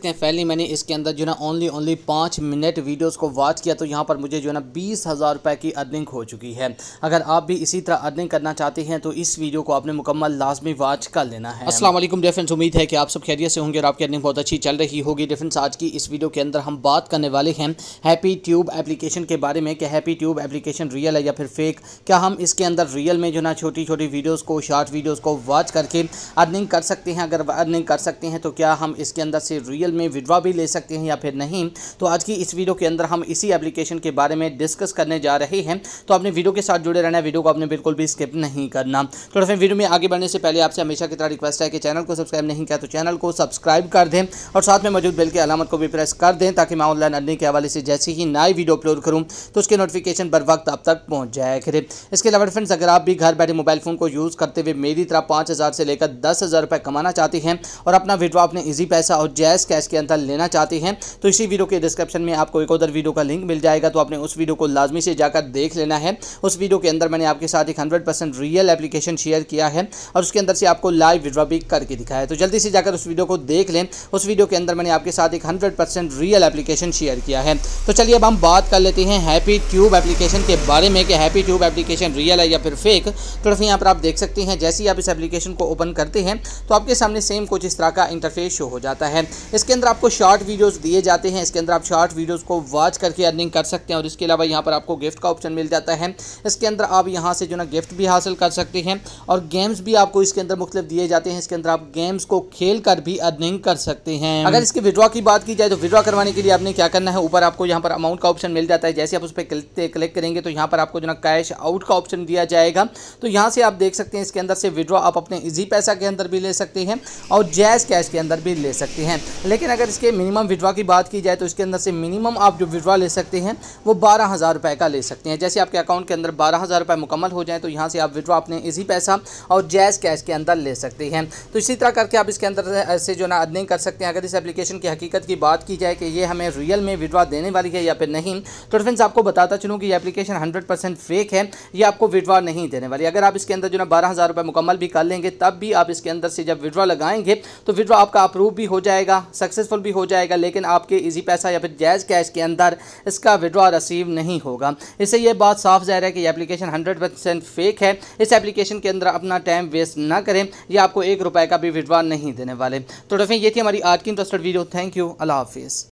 सकते हैं पहले मैंने इसके अंदर जो है ना ओनली ओनली पाँच मिनट वीडियोस को वॉच किया तो यहाँ पर मुझे जो है ना बीस हज़ार रुपये की अर्निंग हो चुकी है अगर आप भी इसी तरह अर्निंग करना चाहते हैं तो इस वीडियो को आपने मुकम्मल लाजमी वॉच कर लेना है असल डिफेंस उम्मीद है कि आप सब खैरियत से होंगे और आपकी अर्निंग बहुत अच्छी चल रही होगी डिफेंस आज की इस वीडियो के अंदर हम बात करने वाले हैं हैप्पी ट्यूब एप्लीकेशन के बारे में कि हैप्पी ट्यूब एप्लीकेशन रियल है या फिर फेक क्या हम इसके अंदर रियल में जो ना छोटी छोटी वीडियोज़ को शॉर्ट वीडियोज़ को वॉच करके अर्निंग कर सकते हैं अगर अर्निंग कर सकते हैं तो क्या हम इसके अंदर से रियल डिटेल में विड्रॉ भी ले सकते हैं या फिर नहीं तो आज की इस वीडियो के अंदर हम इसी एप्लीकेशन के बारे में डिस्कस करने जा रहे हैं तो आपने वीडियो के साथ जुड़े रहना वीडियो को आपने बिल्कुल भी स्किप नहीं करना तो फिर वीडियो में आगे बढ़ने से पहले आपसे हमेशा की तरह रिक्वेस्ट है कि चैनल को सब्सक्राइब नहीं किया तो चैनल को सब्सक्राइब कर दें और साथ में मौजूद बिल की अलामत को भी प्रेस कर दें ताकि मैं ऑनलाइन अर्निंग के हवाले से जैसे ही नई वीडियो अपलोड करूँ तो उसके नोटिफिकेशन बर वक्त अब तक पहुँच जाए करें इसके अलावा फ्रेंड्स अगर आप भी घर बैठे मोबाइल फ़ोन को यूज़ करते हुए मेरी तरह पाँच से लेकर दस हज़ार कमाना चाहते हैं और अपना विड्रॉ अपने ईजी पैसा और जैस कैश कैश के अंदर लेना चाहते हैं तो इसी वीडियो के डिस्क्रिप्शन में आपको एक उधर वीडियो का लिंक मिल जाएगा तो आपने उस वीडियो को लाजमी से जाकर देख लेना है उस वीडियो के अंदर मैंने आपके साथ एक हंड्रेड रियल एप्लीकेशन शेयर किया है और उसके अंदर से आपको लाइव विड्रॉ भी करके दिखाया है तो जल्दी से जाकर उस वीडियो को देख लें उस वीडियो के अंदर मैंने आपके साथ एक हंड्रेड रियल एप्लीकेशन शेयर किया है तो चलिए अब हम बात कर लेते हैं हैप्पी ट्यूब एप्लीकेशन के बारे में कि हैप्पी ट्यूब एप्लीकेशन रियल है या फिर फेक तो फिर यहाँ पर आप देख सकते हैं जैसे ही आप इस एप्लीकेशन को ओपन करते हैं तो आपके सामने सेम कुछ इस तरह का इंटरफेस शो हो जाता है इसके इसके अंदर आपको शॉर्ट वीडियोस दिए जाते हैं इसके अंदर आप शॉर्ट वीडियोस को वॉच करके अर्निंग कर सकते हैं और इसके अलावा यहाँ पर आपको गिफ्ट का ऑप्शन मिल जाता है इसके अंदर आप यहाँ से जो ना गिफ्ट भी हासिल कर सकते हैं और गेम्स भी आपको इसके अंदर मुख्तलिफ दिए जाते हैं इसके अंदर आप गेम्स को खेल भी अर्निंग कर सकते हैं अगर इसके विड्रॉ की बात की जाए तो विड्रॉ करवाने के लिए आपने क्या करना है ऊपर आपको यहाँ पर अमाउंट का ऑप्शन मिल जाता है जैसे आप उस पर क्लिक करेंगे तो यहाँ पर आपको जो ना कैश आउट का ऑप्शन दिया जाएगा तो यहाँ से आप देख सकते हैं इसके अंदर से विड्रॉ आप अपने इजी पैसा के अंदर भी ले सकते हैं और जैज कैश के अंदर भी ले सकते हैं लेकिन लेकिन अगर इसके मिनिमम विड्रा की बात की जाए तो इसके अंदर से मिनिमम आप जो विड्रा ले सकते हैं वो बारह हज़ार रुपये का ले सकते हैं जैसे आपके अकाउंट के अंदर बारह हज़ार रुपये मुकम्मल हो जाए तो यहाँ से आप विड्रा अपने इसी पैसा और जैज़ कैश के अंदर ले सकते हैं तो इसी तरह करके आप इसके अंदर से जो ना अर्निंग कर सकते हैं अगर इस एप्लीकेशन की हकीकत की बात की जाए कि ये हमें रियल में विड्रा देने वाली है या फिर नहीं तो फ्रेंड्स आपको बताता चलूँ कि ये एप्लीकेशन हंड्रेड फेक है यह आपको विड्रा नहीं देने वाली अगर आप इसके अंदर जो ना बारह हज़ार रुपये मुकम्मल भी कर लेंगे तब भी आप इसके अंदर से जब विड्रा लगाएंगे तो विड्रा आपका अप्रूव भी हो जाएगा सक्सेसफुल भी हो जाएगा लेकिन आपके इजी पैसा या फिर जैज़ कैश के अंदर इसका विड्रॉ रिसीव नहीं होगा इससे यह बात साफ जाहिर है कि एप्लीकेशन हंड्रेड परसेंट फेक है इस एप्लीकेशन के अंदर अपना टाइम वेस्ट ना करें यह आपको एक रुपए का भी विड्रॉ नहीं देने वाले तो डॉफी ये थी हमारी आज की इंटरेस्टेड वीडियो थैंक यू अल्लाह हाफिज़